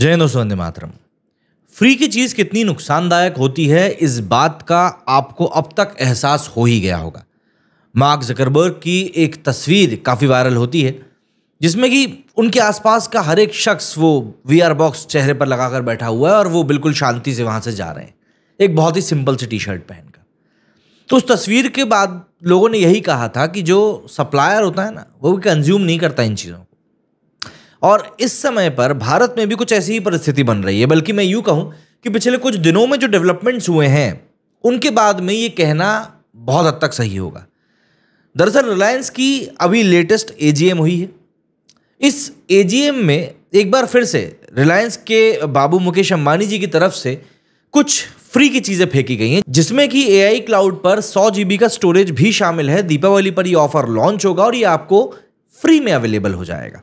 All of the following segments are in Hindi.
जय वंदे मातरम फ्री की चीज़ कितनी नुकसानदायक होती है इस बात का आपको अब तक एहसास हो ही गया होगा मार्क जकरबर्ग की एक तस्वीर काफ़ी वायरल होती है जिसमें कि उनके आसपास का हर एक शख्स वो वी आर बॉक्स चेहरे पर लगाकर बैठा हुआ है और वो बिल्कुल शांति से वहाँ से जा रहे हैं एक बहुत ही सिंपल सी टी शर्ट पहनकर तो उस तस्वीर के बाद लोगों ने यही कहा था कि जो सप्लायर होता है ना वो भी कंज्यूम नहीं करता इन चीज़ों को और इस समय पर भारत में भी कुछ ऐसी ही परिस्थिति बन रही है बल्कि मैं यूँ कहूँ कि पिछले कुछ दिनों में जो डेवलपमेंट्स हुए हैं उनके बाद में ये कहना बहुत हद तक सही होगा दरअसल रिलायंस की अभी लेटेस्ट एजीएम हुई है इस एजीएम में एक बार फिर से रिलायंस के बाबू मुकेश अंबानी जी की तरफ से कुछ फ्री की चीज़ें फेंकी गई हैं जिसमें कि एआई क्लाउड पर सौ जी का स्टोरेज भी शामिल है दीपावली पर ये ऑफर लॉन्च होगा और ये आपको फ्री में अवेलेबल हो जाएगा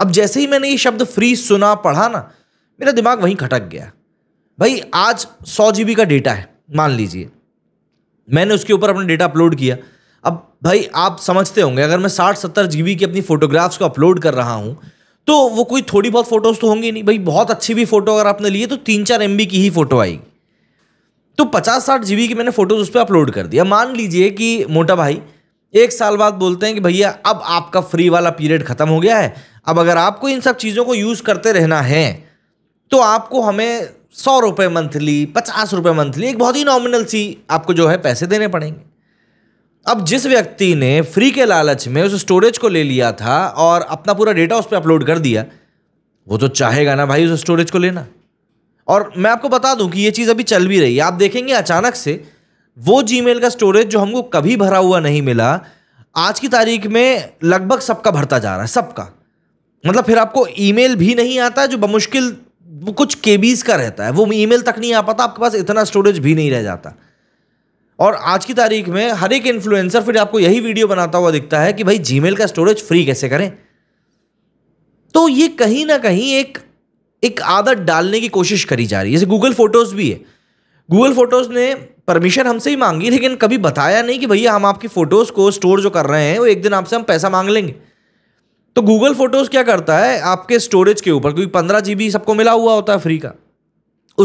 अब जैसे ही मैंने ये शब्द फ्री सुना पढ़ा ना मेरा दिमाग वहीं खटक गया भाई आज सौ जी का डेटा है मान लीजिए मैंने उसके ऊपर अपना डेटा अपलोड किया अब भाई आप समझते होंगे अगर मैं साठ सत्तर जी की अपनी फ़ोटोग्राफ्स को अपलोड कर रहा हूँ तो वो कोई थोड़ी बहुत फ़ोटोज़ तो होंगी नहीं भाई बहुत अच्छी भी फ़ोटो अगर आपने लिए तो तीन चार एम की ही फ़ोटो आएगी तो पचास साठ जी की मैंने फ़ोटोज़ उस पर अपलोड कर दिया मान लीजिए कि मोटा भाई एक साल बाद बोलते हैं कि भैया अब आपका फ्री वाला पीरियड ख़त्म हो गया है अब अगर आपको इन सब चीज़ों को यूज़ करते रहना है तो आपको हमें सौ रुपये मंथली पचास रुपये मंथली एक बहुत ही नॉमिनल सी आपको जो है पैसे देने पड़ेंगे अब जिस व्यक्ति ने फ्री के लालच में उस स्टोरेज को ले लिया था और अपना पूरा डेटा उस पर अपलोड कर दिया वो तो चाहेगा ना भाई उस स्टोरेज को लेना और मैं आपको बता दूं कि ये चीज़ अभी चल भी रही है आप देखेंगे अचानक से वो जीमेल का स्टोरेज जो हमको कभी भरा हुआ नहीं मिला आज की तारीख में लगभग सबका भरता जा रहा है सबका मतलब फिर आपको ईमेल भी नहीं आता जो बमुश्किल कुछ केबीज का रहता है वो ईमेल तक नहीं आ पाता आपके पास इतना स्टोरेज भी नहीं रह जाता और आज की तारीख में हर एक इन्फ्लुएंसर फिर आपको यही वीडियो बनाता हुआ दिखता है कि भाई जीमेल का स्टोरेज फ्री कैसे करें तो ये कहीं ना कहीं एक एक आदत डालने की कोशिश करी जा रही है जैसे गूगल फोटोज भी है गूगल फोटोज ने परमिशन हमसे ही मांगी लेकिन कभी बताया नहीं कि भैया हम आपकी फ़ोटोज़ को स्टोर जो कर रहे हैं वो एक दिन आपसे हम पैसा मांग लेंगे तो गूगल फोटोज़ क्या करता है आपके स्टोरेज के ऊपर क्योंकि पंद्रह जी सबको मिला हुआ होता है फ्री का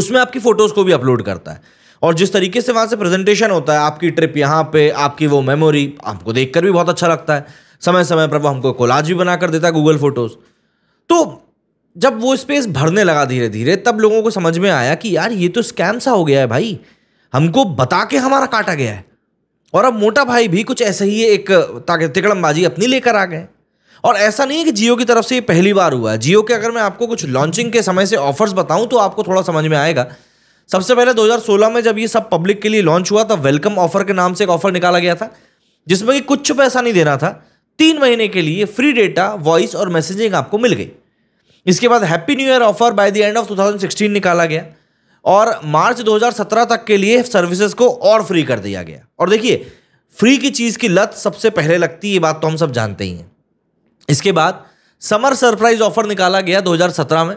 उसमें आपकी फ़ोटोज़ को भी अपलोड करता है और जिस तरीके से वहाँ से प्रेजेंटेशन होता है आपकी ट्रिप यहाँ पे आपकी वो मेमोरी आपको देखकर भी बहुत अच्छा लगता है समय समय पर वो हमको कोलाज भी बना कर देता है गूगल फोटोज़ तो जब वो स्पेस भरने लगा धीरे धीरे तब लोगों को समझ में आया कि यार ये तो स्कैम सा हो गया है भाई हमको बता के हमारा काटा गया है और अब मोटा भाई भी कुछ ऐसे ही एक तिकड़मबाजी अपनी लेकर आ गए और ऐसा नहीं है कि जियो की तरफ से ये पहली बार हुआ है जियो के अगर मैं आपको कुछ लॉन्चिंग के समय से ऑफर्स बताऊं तो आपको थोड़ा समझ में आएगा सबसे पहले 2016 में जब ये सब पब्लिक के लिए लॉन्च हुआ था वेलकम ऑफर के नाम से एक ऑफर निकाला गया था जिसमें कि कुछ पैसा नहीं देना था तीन महीने के लिए फ्री डेटा वॉइस और मैसेजिंग आपको मिल गई इसके बाद happy new year offer by the end of 2016 निकाला गया और मार्च 2017 तक के लिए सर्विसेज को और फ्री कर दिया गया और देखिए फ्री की चीज़ की लत सबसे पहले लगती ये बात तो हम सब जानते ही हैं इसके बाद समर सरप्राइज ऑफर निकाला गया 2017 में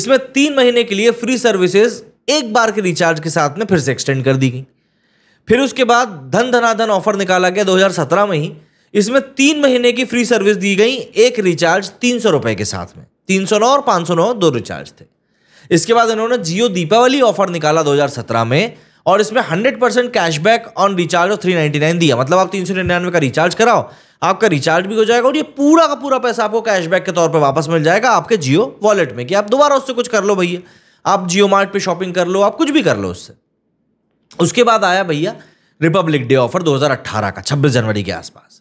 इसमें तीन महीने के लिए फ्री सर्विसेज एक बार के रिचार्ज के साथ में फिर से एक्सटेंड कर दी गई फिर उसके बाद धन धनाधन ऑफर निकाला गया 2017 में ही इसमें तीन महीने की फ्री सर्विस दी गई एक रिचार्ज तीन सौ रुपये के साथ में तीन सौ नौ और पाँच सौ नौ दो रिचार्ज थे इसके बाद इन्होंने जियो दीपावली ऑफर निकाला 2017 में और इसमें 100 परसेंट कैशबैक ऑन रिचार्ज और 399 दिया मतलब आप तीन सौ निन्यानवे का रिचार्ज कराओ आपका रिचार्ज भी हो जाएगा और ये पूरा का पूरा पैसा आपको कैशबैक के तौर पर वापस मिल जाएगा आपके जियो वॉलेट में कि आप दोबारा उससे कुछ कर लो भैया आप जियो मार्ट पर शॉपिंग कर लो आप कुछ भी कर लो उससे उसके बाद आया भैया रिपब्लिक डे ऑफर 2018 का 26 जनवरी के आसपास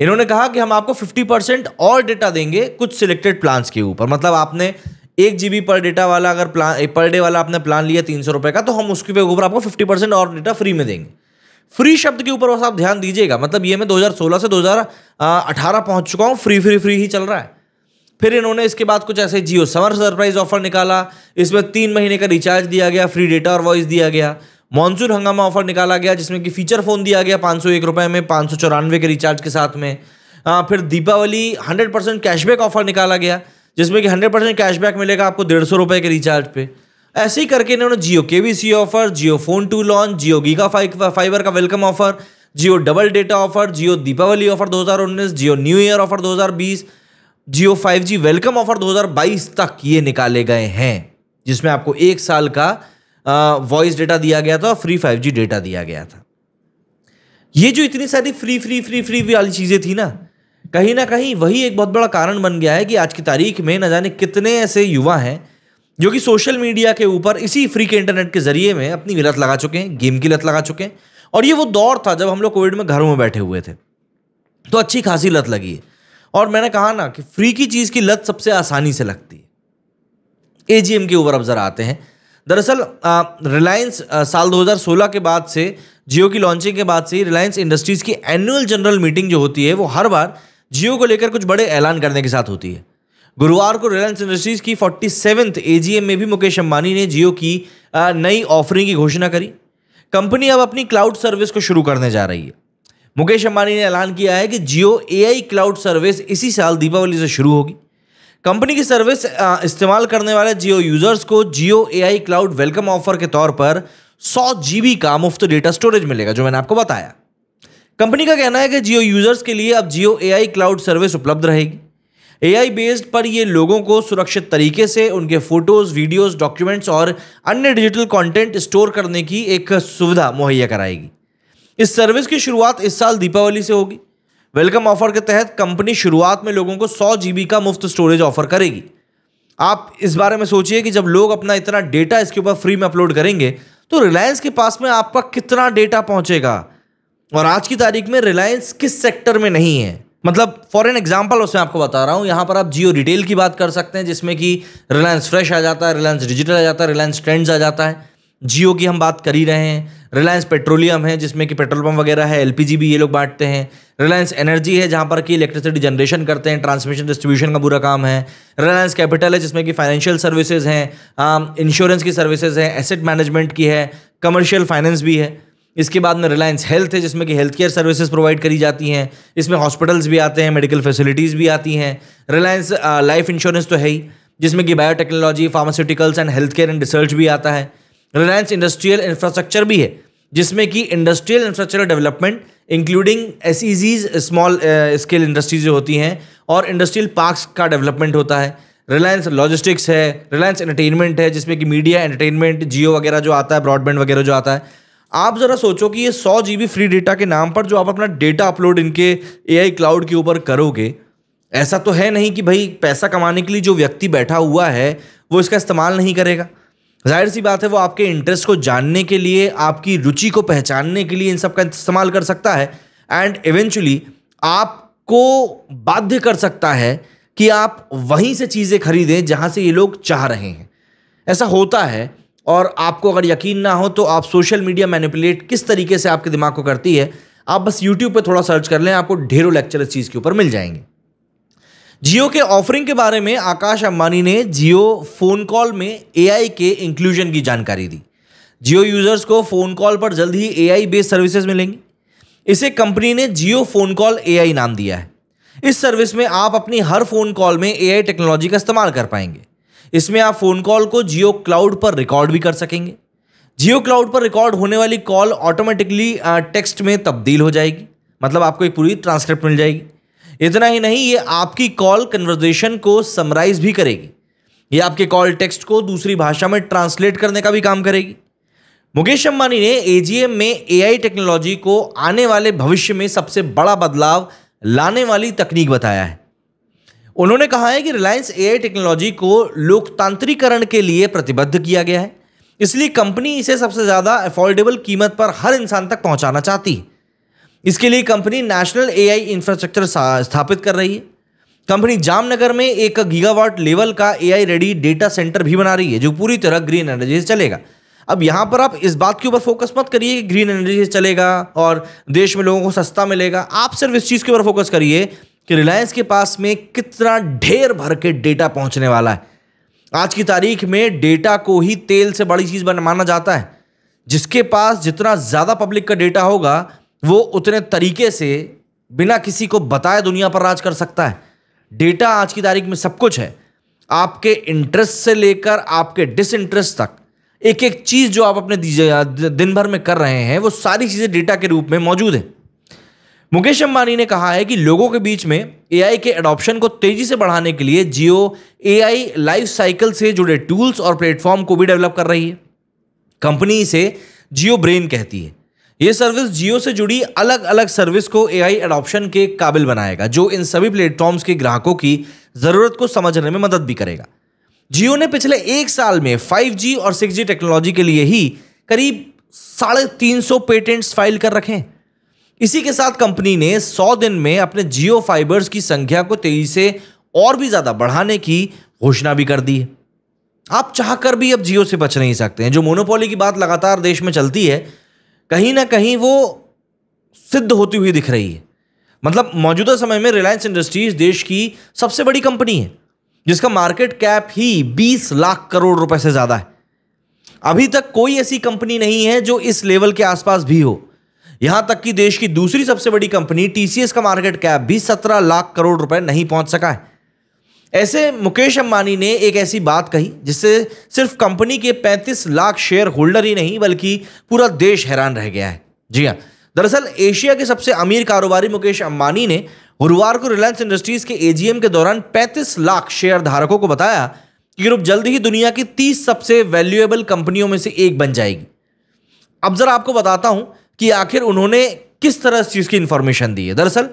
इन्होंने कहा कि हम आपको 50 परसेंट और डेटा देंगे कुछ सिलेक्टेड प्लान्स के ऊपर मतलब आपने एक जी पर डेटा वाला अगर प्लान पर डे वाला आपने प्लान लिया तीन सौ रुपये का तो हम उसके ऊपर आपको फिफ्टी परसेंट और डेटा फ्री में देंगे फ्री शब्द के ऊपर बस आप ध्यान दीजिएगा मतलब ये मैं 2016 से 2018 पहुंच चुका हूँ फ्री फ्री फ्री ही चल रहा है फिर इन्होंने इसके बाद कुछ ऐसे जियो समर सरप्राइज ऑफर निकाला इसमें तीन महीने का रिचार्ज दिया गया फ्री डेटा और वॉइस दिया गया मानसून हंगामा ऑफर निकाला गया जिसमें कि फीचर फ़ोन दिया गया पाँच सौ एक रुपये में पाँच सौ चौरानवे के रिचार्ज के साथ में आ, हाँ, फिर Deepavali hundred percent cashback offer निकाला गया जिसमें कि हंड्रेड परसेंट कैशबैक मिलेगा आपको डेढ़ सौ रुपये के रिचार्ज पे ऐसे ही करके इन्होंने जियो के B C offer Jio phone two launch Jio giga fiber का welcome offer Jio double data offer Jio Deepavali offer 2019 Jio new year offer 2020 Jio 5G welcome offer 2022 तक ये निकाले गए हैं जिसमें आपको एक साल का वॉइस डेटा दिया गया था और फ्री 5G डेटा दिया गया था ये जो इतनी सारी फ्री फ्री फ्री फ्री वाली चीज़ें थी ना कहीं ना कहीं वही एक बहुत बड़ा कारण बन गया है कि आज की तारीख में न जाने कितने ऐसे युवा हैं जो कि सोशल मीडिया के ऊपर इसी फ्री के इंटरनेट के जरिए में अपनी लत लगा चुके हैं गेम की लत लगा चुके हैं और ये वो दौर था जब हम लोग कोविड में घरों में बैठे हुए थे तो अच्छी खासी लत लगी है और मैंने कहा ना कि फ्री की चीज़ की लत सबसे आसानी से लगती है ए के ऊपर अब जरा आते हैं दरअसल रिलायंस साल 2016 के बाद से जियो की लॉन्चिंग के बाद से रिलायंस इंडस्ट्रीज़ की एनुअल जनरल मीटिंग जो होती है वो हर बार जियो को लेकर कुछ बड़े ऐलान करने के साथ होती है गुरुवार को रिलायंस इंडस्ट्रीज की फोर्टी सेवेंथ एजीएम में भी मुकेश अंबानी ने जियो की नई ऑफरिंग की घोषणा करी कंपनी अब अपनी क्लाउड सर्विस को शुरू करने जा रही है मुकेश अंबानी ने ऐलान किया है कि जियो एआई क्लाउड सर्विस इसी साल दीपावली से शुरू होगी कंपनी की सर्विस इस्तेमाल करने वाले जियो यूजर्स को Jio AI cloud welcome offer के तौर पर सौ जीबी का मुफ्त डेटा स्टोरेज मिलेगा जो मैंने आपको बताया कंपनी का कहना है कि जियो यूजर्स के लिए अब जियो ए क्लाउड सर्विस उपलब्ध रहेगी एआई बेस्ड पर ये लोगों को सुरक्षित तरीके से उनके फोटोज वीडियोस डॉक्यूमेंट्स और अन्य डिजिटल कंटेंट स्टोर करने की एक सुविधा मुहैया कराएगी इस सर्विस की शुरुआत इस साल दीपावली से होगी वेलकम ऑफर के तहत कंपनी शुरुआत में लोगों को सौ जी का मुफ्त स्टोरेज ऑफर करेगी आप इस बारे में सोचिए कि जब लोग अपना इतना डेटा इसके ऊपर फ्री में अपलोड करेंगे तो रिलायंस के पास में आपका कितना डेटा पहुंचेगा और आज की तारीख में रिलायंस किस सेक्टर में नहीं है मतलब फॉर एन एग्जाम्पल उसमें आपको बता रहा हूँ यहाँ पर आप जियो रिटेल की बात कर सकते हैं जिसमें कि रिलायंस फ्रेश आ जाता है रिलायंस डिजिटल आ जाता है रिलायंस ट्रेंड्स आ जाता है जियो की हम बात कर ही रहे हैं रिलायंस पेट्रोलियम है जिसमें कि पेट्रोल पंप वगैरह है एल भी ये लोग बांटते हैं रिलायंस एनर्जी है जहाँ पर कि इलेक्ट्रिसिटी जनरेशन करते हैं ट्रांसमिशन डिस्ट्रीब्यूशन का पूरा काम है रिलायंस कैपिटल है जिसमें कि फाइनेंशियल सर्विसेज हैं इंश्योरेंस की सर्विसेज हैं एसेट मैनेजमेंट की है कमर्शियल फाइनेंस भी है इसके बाद में रिलायंस हेल्थ है जिसमें कि हेल्थ केयर सर्विसेज प्रोवाइड करी जाती हैं इसमें हॉस्पिटल्स भी आते हैं मेडिकल फैसिलिटीज़ भी आती हैं रिलायंस लाइफ इंश्योरेंस तो है ही जिसमें कि biotechnology pharmaceuticals and health care and research भी आता है रिलायंस इंडस्ट्रियल इंफ्रास्ट्रक्चर भी है जिसमें कि industrial infrastructure development including as small scale industries होती हैं और इंडस्ट्रियल पार्क्स का डेवलपमेंट होता है रिलायंस लॉजिस्टिक्स है रिलायंस एंटरटेनमेंट है जिसमें कि मीडिया एंटरटेनमेंट जियो वगैरह जो आता है ब्रॉडबैंड वगैरह जो आता है आप ज़रा सोचो कि ये सौ जी फ्री डेटा के नाम पर जो आप अपना डेटा अपलोड इनके ए क्लाउड के ऊपर करोगे ऐसा तो है नहीं कि भाई पैसा कमाने के लिए जो व्यक्ति बैठा हुआ है वो इसका इस्तेमाल नहीं करेगा जाहिर सी बात है वो आपके इंटरेस्ट को जानने के लिए आपकी रुचि को पहचानने के लिए इन सब का इस्तेमाल कर सकता है एंड इवेंचुअली आपको बाध्य कर सकता है कि आप वहीं से चीज़ें खरीदें जहाँ से ये लोग चाह रहे हैं ऐसा होता है और आपको अगर यकीन ना हो तो आप सोशल मीडिया मैनिपुलेट किस तरीके से आपके दिमाग को करती है आप बस यूट्यूब पर थोड़ा सर्च कर लें आपको ढेरों लेक्चर इस चीज़ के ऊपर मिल जाएंगे जियो के ऑफरिंग के बारे में आकाश अंबानी ने जियो फोन कॉल में ए के इंक्लूजन की जानकारी दी जियो यूजर्स को फोन कॉल पर जल्द ही ए आई बेस्ड सर्विसेज मिलेंगी इसे कंपनी ने जियो फोन कॉल ए नाम दिया है इस सर्विस में आप अपनी हर फोन कॉल में ए टेक्नोलॉजी का इस्तेमाल कर पाएंगे इसमें आप फ़ोन कॉल को जियो क्लाउड पर रिकॉर्ड भी कर सकेंगे जियो क्लाउड पर रिकॉर्ड होने वाली कॉल ऑटोमेटिकली टेक्स्ट में तब्दील हो जाएगी मतलब आपको एक पूरी ट्रांसक्रिप्ट मिल जाएगी इतना ही नहीं ये आपकी कॉल कन्वर्जेशन को समराइज भी करेगी ये आपके कॉल टेक्स्ट को दूसरी भाषा में ट्रांसलेट करने का भी काम करेगी मुकेश अंबानी ने एजीएम में ए टेक्नोलॉजी को आने वाले भविष्य में सबसे बड़ा बदलाव लाने वाली तकनीक बताया है उन्होंने कहा है कि रिलायंस एआई टेक्नोलॉजी को लोकतांत्रिकरण के लिए प्रतिबद्ध किया गया है इसलिए कंपनी इसे सबसे ज़्यादा अफोर्डेबल कीमत पर हर इंसान तक पहुंचाना चाहती है इसके लिए कंपनी नेशनल एआई इंफ्रास्ट्रक्चर स्थापित कर रही है कंपनी जामनगर में एक गीगावाट लेवल का एआई रेडी डेटा सेंटर भी बना रही है जो पूरी तरह ग्रीन एनर्जी से चलेगा अब यहाँ पर आप इस बात के ऊपर फोकस मत करिए कि ग्रीन एनर्जी से चलेगा और देश में लोगों को सस्ता मिलेगा आप सिर्फ इस चीज़ के ऊपर फोकस करिए कि रिलायंस के पास में कितना ढेर भर के डेटा पहुंचने वाला है आज की तारीख में डेटा को ही तेल से बड़ी चीज़ माना जाता है जिसके पास जितना ज़्यादा पब्लिक का डेटा होगा वो उतने तरीके से बिना किसी को बताए दुनिया पर राज कर सकता है डेटा आज की तारीख में सब कुछ है आपके इंटरेस्ट से लेकर आपके डिसइंटरेस्ट तक एक एक चीज़ जो आप अपने दिन भर में कर रहे हैं वो सारी चीज़ें डेटा के रूप में मौजूद है मुकेश अंबानी ने कहा है कि लोगों के बीच में एआई के एडॉप्शन को तेजी से बढ़ाने के लिए जियो एआई लाइफ साइकिल से जुड़े टूल्स और प्लेटफॉर्म को भी डेवलप कर रही है कंपनी इसे जियो ब्रेन कहती है ये सर्विस जियो से जुड़ी अलग अलग सर्विस को एआई एडॉप्शन के काबिल बनाएगा जो इन सभी प्लेटफॉर्म्स के ग्राहकों की ज़रूरत को समझने में मदद भी करेगा जियो ने पिछले एक साल में 5G और 6G टेक्नोलॉजी के लिए ही करीब साढ़े तीन सौ पेटेंट्स फाइल कर रखे हैं इसी के साथ कंपनी ने 100 दिन में अपने जियो फाइबर्स की संख्या को तेजी से और भी ज़्यादा बढ़ाने की घोषणा भी कर दी है आप चाहकर भी अब जियो से बच नहीं सकते हैं जो मोनोपोली की बात लगातार देश में चलती है कहीं ना कहीं वो सिद्ध होती हुई दिख रही है मतलब मौजूदा समय में रिलायंस इंडस्ट्रीज देश की सबसे बड़ी कंपनी है जिसका मार्केट कैप ही 20 लाख करोड़ रुपए से ज़्यादा है अभी तक कोई ऐसी कंपनी नहीं है जो इस लेवल के आसपास भी हो यहां तक कि देश की दूसरी सबसे बड़ी कंपनी टीसीएस का मार्केट कैप भी सत्रह लाख करोड़ रुपए नहीं पहुंच सका है ऐसे मुकेश अंबानी ने एक ऐसी बात कही जिससे सिर्फ कंपनी के 35 लाख शेयर होल्डर ही नहीं बल्कि पूरा देश हैरान रह गया है जी हाँ दरअसल एशिया के सबसे अमीर कारोबारी मुकेश अंबानी ने गुरुवार को रिलायंस इंडस्ट्रीज के एजीएम के दौरान 35 लाख शेयर धारकों को बताया कि यूरोप जल्द ही दुनिया की 30 सबसे वैल्यूएबल कंपनियों में से एक बन जाएगी अब जरा आपको बताता हूं कि आखिर उन्होंने किस तरह इस चीज़ की इन्फॉर्मेशन दी है दरअसल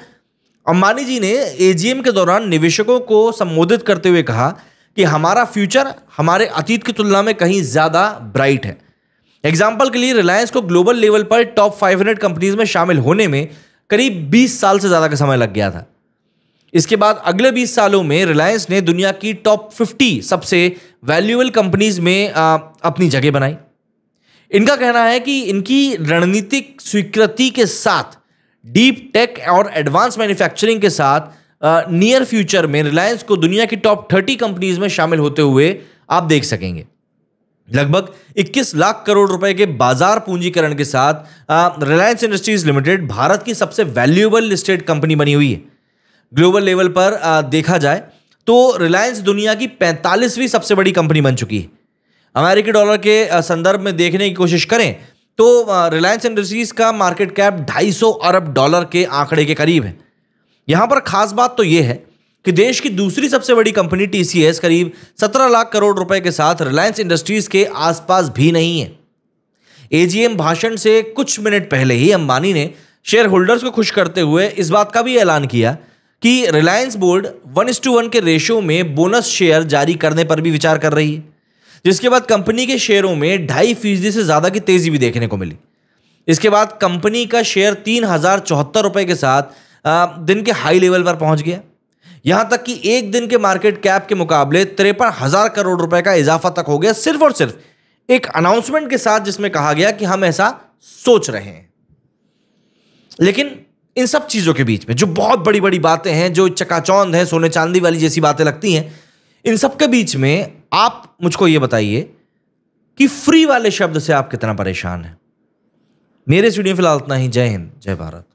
अंबानी जी ने एजीएम के दौरान निवेशकों को संबोधित करते हुए कहा कि हमारा फ्यूचर हमारे अतीत की तुलना में कहीं ज़्यादा ब्राइट है एग्जाम्पल के लिए रिलायंस को ग्लोबल लेवल पर टॉप 500 कंपनीज में शामिल होने में करीब 20 साल से ज़्यादा का समय लग गया था इसके बाद अगले 20 सालों में रिलायंस ने दुनिया की टॉप 50 सबसे वैल्यूएबल कंपनीज में अपनी जगह बनाई इनका कहना है कि इनकी रणनीतिक स्वीकृति के साथ डीप टेक और एडवांस मैन्युफैक्चरिंग के साथ नियर फ्यूचर में रिलायंस को दुनिया की टॉप थर्टी कंपनीज में शामिल होते हुए आप देख सकेंगे लगभग 21 लाख करोड़ रुपए के बाजार पूंजीकरण के साथ रिलायंस इंडस्ट्रीज लिमिटेड भारत की सबसे वैल्यूएबल लिस्टेड कंपनी बनी हुई है ग्लोबल लेवल पर आ, देखा जाए तो रिलायंस दुनिया की 45वीं सबसे बड़ी कंपनी बन चुकी है अमेरिकी डॉलर के संदर्भ में देखने की कोशिश करें तो रिलायंस इंडस्ट्रीज का मार्केट कैप 250 अरब डॉलर के आंकड़े के करीब है यहाँ पर खास बात तो ये है कि देश की दूसरी सबसे बड़ी कंपनी टीसीएस करीब 17 लाख करोड़ रुपए के साथ रिलायंस इंडस्ट्रीज के आसपास भी नहीं है एजीएम भाषण से कुछ मिनट पहले ही अंबानी ने शेयर होल्डर्स को खुश करते हुए इस बात का भी ऐलान किया कि Reliance board one two one के रेशो में बोनस शेयर जारी करने पर भी विचार कर रही है जिसके बाद कंपनी के शेयरों में ढाई फीसदी से ज़्यादा की तेज़ी भी देखने को मिली इसके बाद कंपनी का शेयर तीन हज़ार चौहत्तर रुपए के साथ दिन के हाई लेवल पर पहुंच गया यहां तक कि एक दिन के मार्केट कैप के मुकाबले तिरपन हज़ार करोड़ रुपए का इजाफा तक हो गया सिर्फ और सिर्फ एक अनाउंसमेंट के साथ जिसमें कहा गया कि हम ऐसा सोच रहे हैं लेकिन इन सब चीज़ों के बीच में जो बहुत बड़ी बड़ी बातें हैं जो चकाचौंध है सोने चांदी वाली जैसी बातें लगती हैं इन सबके बीच में आप मुझको ये बताइए कि फ्री वाले शब्द से आप कितना परेशान हैं मेरे स्टूडियो फिलहाल इतना ही जय हिंद जय भारत